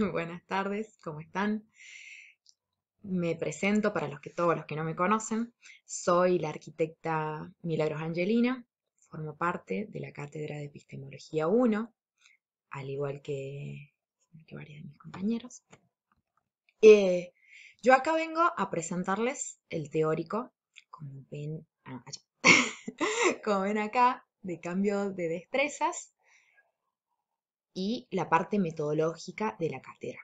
buenas tardes, ¿cómo están? Me presento para los que todos los que no me conocen. Soy la arquitecta Milagros Angelina, formo parte de la Cátedra de Epistemología 1, al igual que, varios de mis compañeros. Eh, yo acá vengo a presentarles el teórico, como ven, ah, como ven acá, de cambio de destrezas, y la parte metodológica de la cátedra.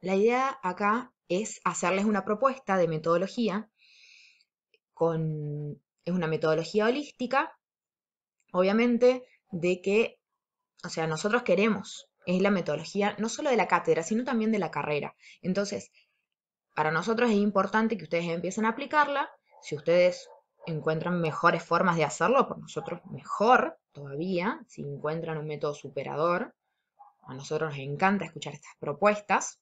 La idea acá es hacerles una propuesta de metodología. Con, es una metodología holística, obviamente, de que, o sea, nosotros queremos, es la metodología no solo de la cátedra, sino también de la carrera. Entonces, para nosotros es importante que ustedes empiecen a aplicarla. Si ustedes encuentran mejores formas de hacerlo, por nosotros mejor todavía, si encuentran un método superador. A nosotros nos encanta escuchar estas propuestas.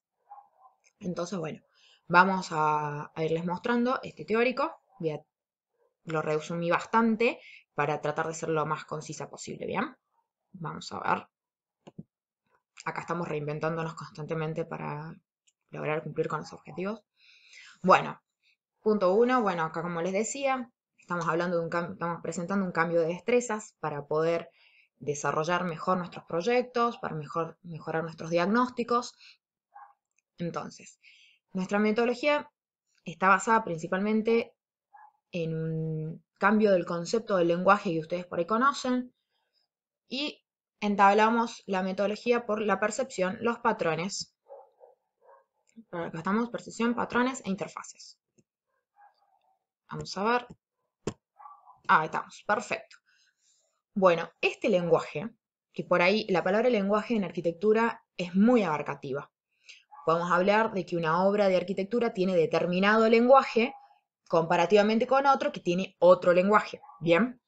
Entonces, bueno, vamos a, irles mostrando este teórico. Lo a, lo resumí bastante para tratar de ser lo más concisa posible, ¿bien? Vamos a ver. Acá estamos reinventándonos constantemente para lograr cumplir con los objetivos. Bueno, punto uno, bueno, acá como les decía, Estamos hablando de un estamos presentando un cambio de destrezas para poder desarrollar mejor nuestros proyectos, para mejor, mejorar nuestros diagnósticos. Entonces, nuestra metodología está basada principalmente en un cambio del concepto del lenguaje que ustedes por ahí conocen y entablamos la metodología por la percepción, los patrones. Acá estamos, percepción, patrones e interfaces. Vamos a ver. Ah, estamos, perfecto. Bueno, este lenguaje, que por ahí la palabra lenguaje en arquitectura es muy abarcativa. Podemos hablar de que una obra de arquitectura tiene determinado lenguaje comparativamente con otro que tiene otro lenguaje. ¿Bien?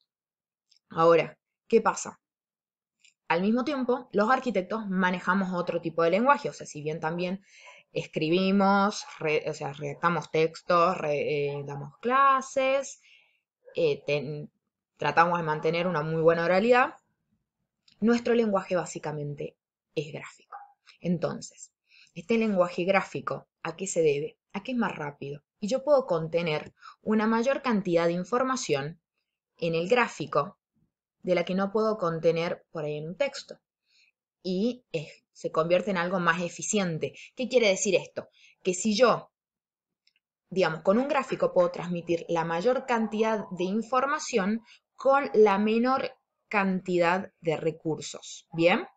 Ahora, ¿qué pasa? Al mismo tiempo, los arquitectos manejamos otro tipo de lenguaje, o sea, si bien también escribimos, o sea, redactamos textos, eh, damos clases, eh, tratamos de mantener una muy buena oralidad, nuestro lenguaje básicamente es gráfico. Entonces, este lenguaje gráfico, ¿a qué se debe? A qué es más rápido. Y yo puedo contener una mayor cantidad de información en el gráfico de la que no puedo contener por ahí en un texto. Y se convierte en algo más eficiente. ¿Qué quiere decir esto? Que si yo digamos, con un gráfico puedo transmitir la mayor cantidad de información con la menor cantidad de recursos. ¿Bien?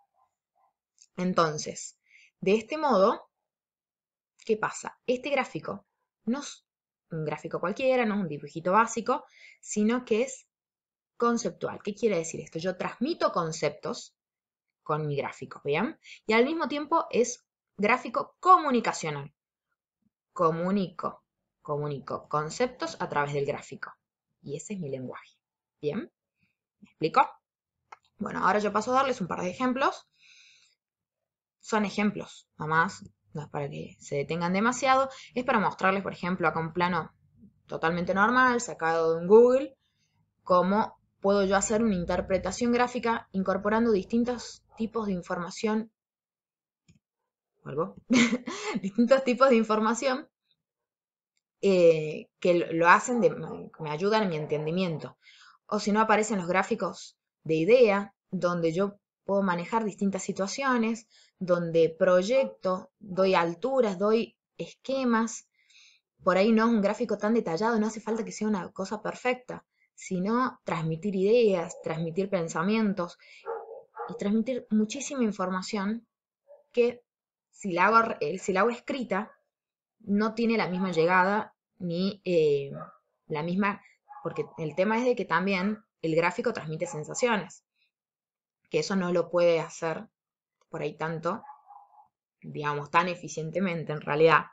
Entonces, de este modo, ¿qué pasa? Este gráfico no es un gráfico cualquiera, no es un dibujito básico, sino que es conceptual. ¿Qué quiere decir esto? Yo transmito conceptos con mi gráfico, ¿bien? Y al mismo tiempo es gráfico comunicacional. Comunico Comunico conceptos a través del gráfico. Y ese es mi lenguaje. ¿Bien? ¿Me explico? Bueno, ahora yo paso a darles un par de ejemplos. Son ejemplos, nomás, no es para que se detengan demasiado. Es para mostrarles, por ejemplo, acá un plano totalmente normal, sacado de un Google, cómo puedo yo hacer una interpretación gráfica incorporando distintos tipos de información, ¿Algo? distintos tipos de información eh, que lo hacen, de, me ayudan en mi entendimiento. O si no, aparecen los gráficos de idea, donde yo puedo manejar distintas situaciones, donde proyecto, doy alturas, doy esquemas. Por ahí no es un gráfico tan detallado, no hace falta que sea una cosa perfecta, sino transmitir ideas, transmitir pensamientos y transmitir muchísima información que si la hago eh, escrita, no tiene la misma llegada ni eh, la misma, porque el tema es de que también el gráfico transmite sensaciones, que eso no lo puede hacer por ahí tanto, digamos, tan eficientemente en realidad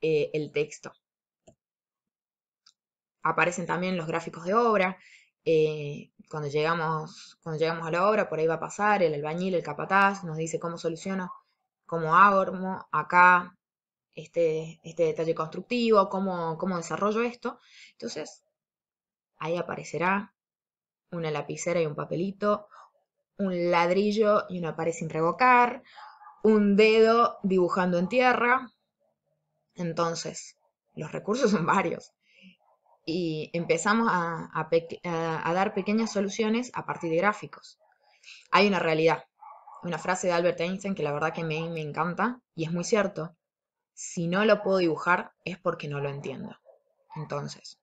eh, el texto. Aparecen también los gráficos de obra, eh, cuando, llegamos, cuando llegamos a la obra, por ahí va a pasar el albañil, el capataz, nos dice cómo soluciono, cómo armo, acá este, este, detalle constructivo, cómo, cómo desarrollo esto. Entonces, ahí aparecerá una lapicera y un papelito, un ladrillo y una pared sin revocar, un dedo dibujando en tierra. Entonces, los recursos son varios. Y empezamos a, dar pequeñas soluciones a partir de gráficos. Hay una realidad, una frase de Albert Einstein que la verdad que me, me encanta y es muy cierto si no lo puedo dibujar es porque no lo entiendo. Entonces,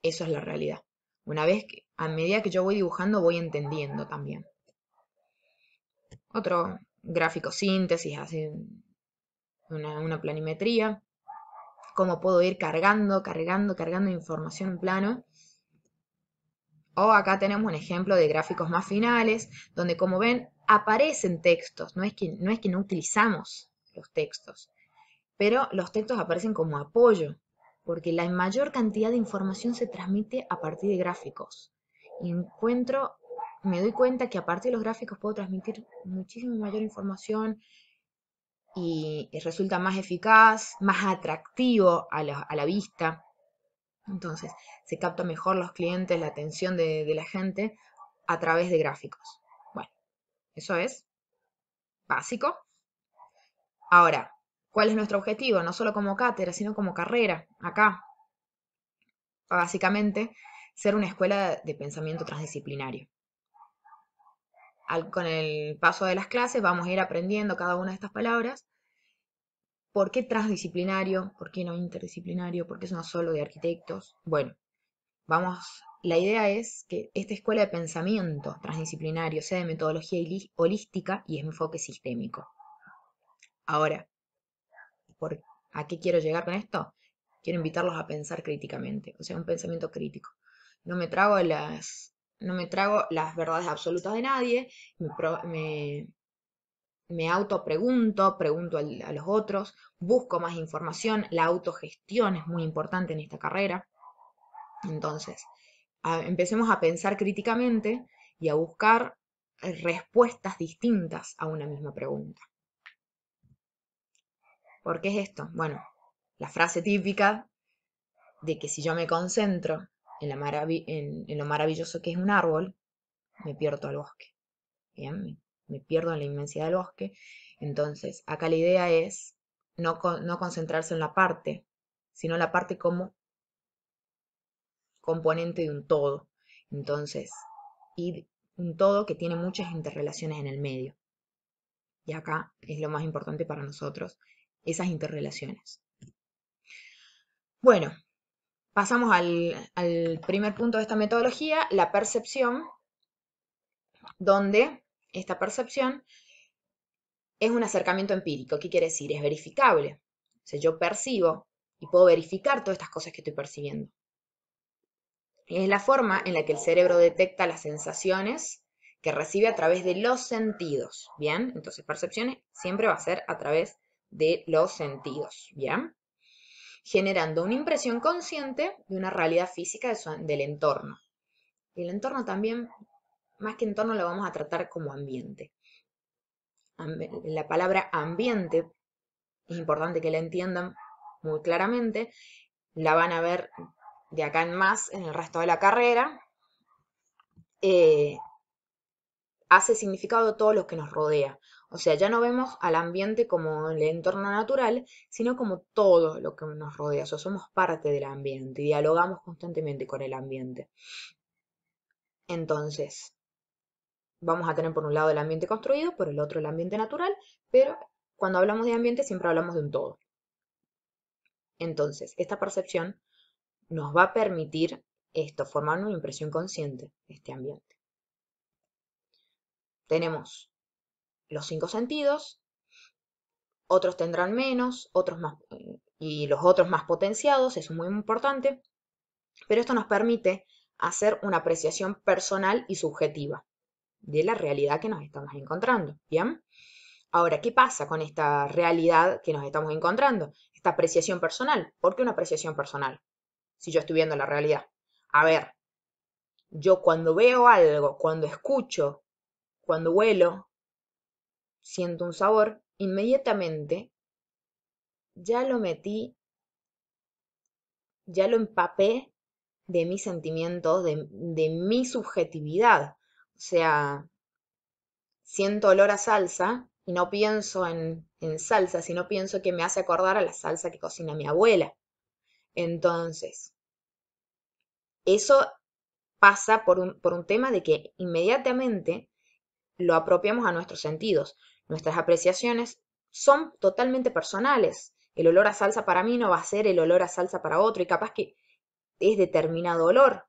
eso es la realidad. Una vez que, a medida que yo voy dibujando, voy entendiendo también. Otro gráfico síntesis, así una, planimetría. Cómo puedo ir cargando, cargando, cargando información en plano. O acá tenemos un ejemplo de gráficos más finales, donde como ven, aparecen textos. No es que no, es que no utilizamos los textos. Pero los textos aparecen como apoyo, porque la mayor cantidad de información se transmite a partir de gráficos. Y encuentro, me doy cuenta que a partir de los gráficos puedo transmitir muchísima mayor información y, resulta más eficaz, más atractivo a la, vista. Entonces, se capta mejor los clientes, la atención de la gente a través de gráficos. Bueno, eso es básico. Ahora, ¿cuál es nuestro objetivo? No solo como cátedra, sino como carrera, acá. Básicamente, ser una escuela de pensamiento transdisciplinario. con el paso de las clases vamos a ir aprendiendo cada una de estas palabras. ¿Por qué transdisciplinario? ¿Por qué no interdisciplinario? ¿Por qué es no solo de arquitectos? Bueno, vamos, la idea es que esta escuela de pensamiento transdisciplinario sea de metodología holística y enfoque sistémico. Ahora, ¿a qué quiero llegar con esto? Quiero invitarlos a pensar críticamente, o sea, un pensamiento crítico. No me trago las, no me trago las verdades absolutas de nadie, me, me, me autopregunto, pregunto a los otros, busco más información, la autogestión es muy importante en esta carrera. Entonces, empecemos a pensar críticamente y a buscar respuestas distintas a una misma pregunta. ¿Por qué es esto? Bueno, la frase típica de que si yo me concentro en, lo maravilloso que es un árbol, me pierdo al bosque. ¿Bien? Me, pierdo en la inmensidad del bosque. Entonces, acá la idea es no, no concentrarse en la parte, sino la parte como componente de un todo. Entonces, y un todo que tiene muchas interrelaciones en el medio. Y acá es lo más importante para nosotros, esas interrelaciones. Bueno, pasamos al, primer punto de esta metodología, la percepción, donde esta percepción es un acercamiento empírico. ¿Qué quiere decir? Es verificable. O sea, yo percibo y puedo verificar todas estas cosas que estoy percibiendo. Es la forma en la que el cerebro detecta las sensaciones que recibe a través de los sentidos. Bien, entonces percepciones siempre va a ser a través de de los sentidos, ¿bien? Generando una impresión consciente de una realidad física del entorno. el entorno también, más que entorno, lo vamos a tratar como ambiente. La palabra ambiente es importante que la entiendan muy claramente. La van a ver de acá en más en el resto de la carrera. Eh, hace significado todo lo que nos rodea. O sea, ya no vemos al ambiente como el entorno natural, sino como todo lo que nos rodea. O sea, somos parte del ambiente y dialogamos constantemente con el ambiente. Entonces, vamos a tener por un lado el ambiente construido, por el otro el ambiente natural, pero cuando hablamos de ambiente siempre hablamos de un todo. Entonces, esta percepción nos va a permitir esto, formar una impresión consciente de este ambiente. Tenemos los cinco sentidos, otros tendrán menos, otros más, y los otros más potenciados, es muy importante, pero esto nos permite hacer una apreciación personal y subjetiva de la realidad que nos estamos encontrando, ¿bien? Ahora, ¿qué pasa con esta realidad que nos estamos encontrando? Esta apreciación personal. ¿Por qué una apreciación personal? Si yo estoy viendo la realidad. A ver, yo cuando veo algo, cuando escucho, cuando huelo, siento un sabor, inmediatamente ya lo metí, ya lo empapé de mis sentimientos, de, mi subjetividad. O sea, siento olor a salsa y no pienso en, en, salsa, sino pienso que me hace acordar a la salsa que cocina mi abuela. Entonces, eso pasa por un, por un tema de que inmediatamente lo apropiamos a nuestros sentidos. Nuestras apreciaciones son totalmente personales. El olor a salsa para mí no va a ser el olor a salsa para otro y capaz que es determinado olor.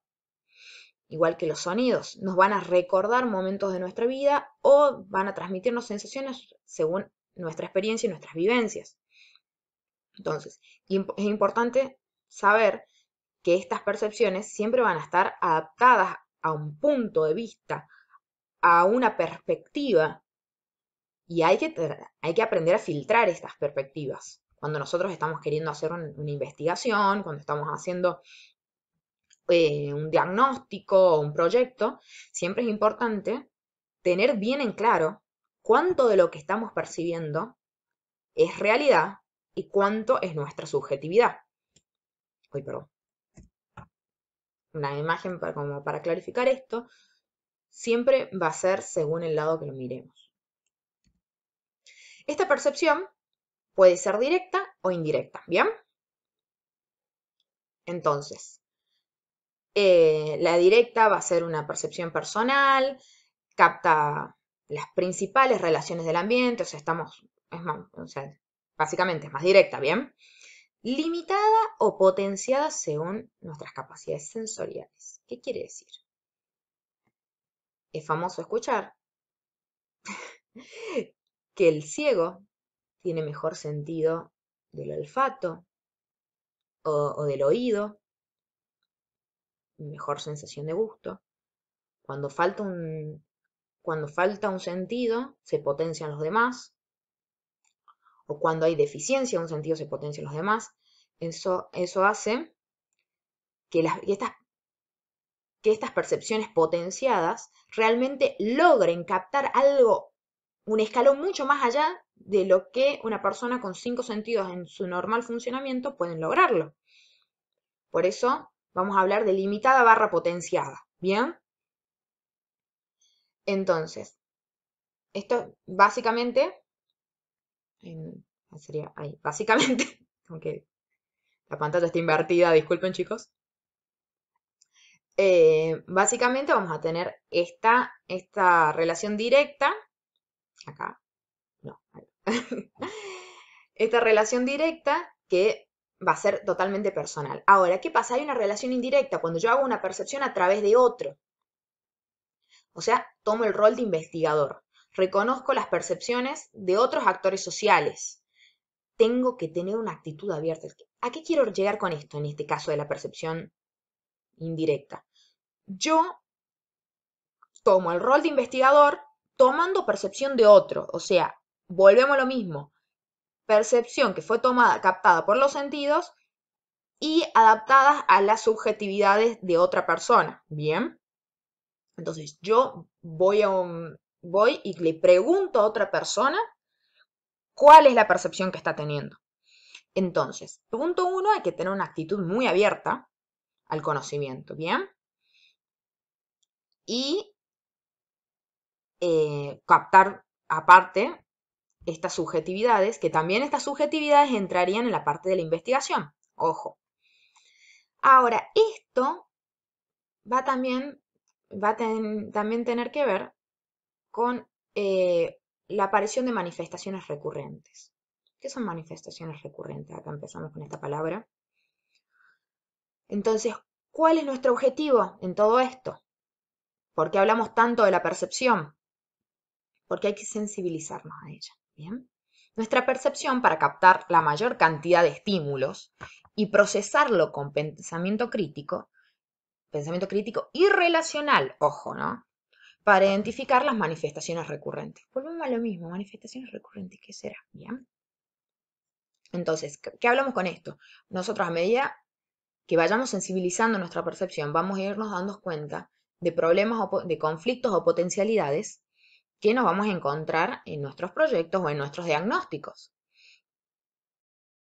Igual que los sonidos, nos van a recordar momentos de nuestra vida o van a transmitirnos sensaciones según nuestra experiencia y nuestras vivencias. Entonces, es importante saber que estas percepciones siempre van a estar adaptadas a un punto de vista, a una perspectiva, y hay que, hay que aprender a filtrar estas perspectivas. Cuando nosotros estamos queriendo hacer una investigación, cuando estamos haciendo eh, un diagnóstico o un proyecto, siempre es importante tener bien en claro cuánto de lo que estamos percibiendo es realidad y cuánto es nuestra subjetividad. hoy perdón. Una imagen para, como para clarificar esto, siempre va a ser según el lado que lo miremos. Esta percepción puede ser directa o indirecta, ¿bien? Entonces, eh, la directa va a ser una percepción personal, capta las principales relaciones del ambiente, o sea, estamos, es más, o sea, básicamente es más directa, ¿bien? Limitada o potenciada según nuestras capacidades sensoriales. ¿Qué quiere decir? Es famoso escuchar que el ciego tiene mejor sentido del olfato o, del oído, mejor sensación de gusto. Cuando falta un, cuando falta un sentido, se potencian los demás. O cuando hay deficiencia de un sentido, se potencian los demás. Eso, eso hace que, las, estas, que estas percepciones potenciadas realmente logren captar algo un escalón mucho más allá de lo que una persona con cinco sentidos en su normal funcionamiento pueden lograrlo. Por eso vamos a hablar de limitada barra potenciada, ¿bien? Entonces, esto básicamente, ah, sería ahí, básicamente, aunque la pantalla está invertida, disculpen chicos. Eh, básicamente vamos a tener esta, esta relación directa acá, no, esta relación directa que va a ser totalmente personal. Ahora, ¿qué pasa? Hay una relación indirecta cuando yo hago una percepción a través de otro. O sea, tomo el rol de investigador. Reconozco las percepciones de otros actores sociales. Tengo que tener una actitud abierta. ¿A qué quiero llegar con esto en este caso de la percepción indirecta? Yo tomo el rol de investigador tomando percepción de otro. O sea, volvemos a lo mismo. Percepción que fue tomada, captada por los sentidos y adaptadas a las subjetividades de otra persona. Bien. Entonces, yo voy a un, voy y le pregunto a otra persona cuál es la percepción que está teniendo. Entonces, punto uno, hay que tener una actitud muy abierta al conocimiento, ¿bien? Y eh, captar aparte estas subjetividades, que también estas subjetividades entrarían en la parte de la investigación. Ojo. Ahora, esto va también, va a también tener que ver con eh, la aparición de manifestaciones recurrentes. ¿Qué son manifestaciones recurrentes? Acá empezamos con esta palabra. Entonces, ¿cuál es nuestro objetivo en todo esto? ¿Por qué hablamos tanto de la percepción? porque hay que sensibilizarnos a ella. ¿bien? Nuestra percepción para captar la mayor cantidad de estímulos y procesarlo con pensamiento crítico, pensamiento crítico y relacional, ojo, ¿no? Para identificar las manifestaciones recurrentes. Volvemos a lo mismo, manifestaciones recurrentes, ¿qué será? Bien. Entonces, ¿qué hablamos con esto? Nosotros a medida que vayamos sensibilizando nuestra percepción, vamos a irnos dando cuenta de problemas, o de conflictos o potencialidades que nos vamos a encontrar en nuestros proyectos o en nuestros diagnósticos.